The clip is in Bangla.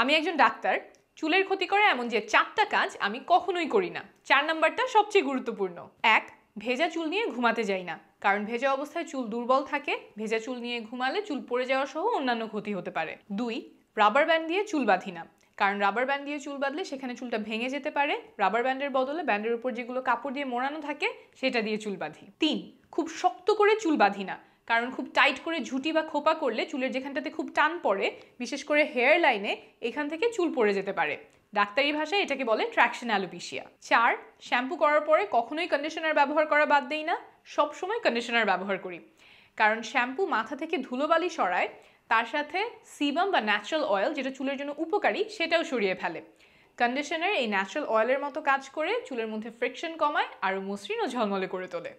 আমি একজন ডাক্তার চুলের ক্ষতি করে এমন যে চারটা কাজ আমি কখনোই করি না চার নাম্বারটা সবচেয়ে গুরুত্বপূর্ণ এক ভেজা চুল নিয়ে ঘুমাতে যাই না কারণ ভেজা অবস্থায় চুল দুর্বল থাকে ভেজা চুল নিয়ে ঘুমালে চুল পড়ে যাওয়া সহ অন্যান্য ক্ষতি হতে পারে দুই রাবার ব্যান্ড দিয়ে চুল বাঁধি না কারণ রাবার ব্যান্ড দিয়ে চুল বাঁধলে সেখানে চুলটা ভেঙে যেতে পারে রাবার ব্যান্ডের বদলে ব্যান্ডের উপর যেগুলো কাপড় দিয়ে মোড়ানো থাকে সেটা দিয়ে চুল বাঁধি তিন খুব শক্ত করে চুল বাঁধি না কারণ খুব টাইট করে ঝুটি বা খোপা করলে চুলের যেখানটাতে খুব টান পড়ে বিশেষ করে হেয়ার লাইনে এখান থেকে চুল পড়ে যেতে পারে ডাক্তারি ভাষায় এটাকে বলে ট্র্যাকশন অ্যালোপিশিয়া চার শ্যাম্পু করার পরে কখনোই কন্ডিশনার ব্যবহার করা বাদ দেই না সবসময় কন্ডিশনার ব্যবহার করি কারণ শ্যাম্পু মাথা থেকে ধুলোবালি সরায় তার সাথে সিবাম বা ন্যাচারাল অয়েল যেটা চুলের জন্য উপকারী সেটাও সরিয়ে ফেলে কন্ডিশনার এই ন্যাচারাল অয়েলের মতো কাজ করে চুলের মধ্যে ফ্রিকশন কমায় আর মসৃণ ও ঝলমলে করে তোলে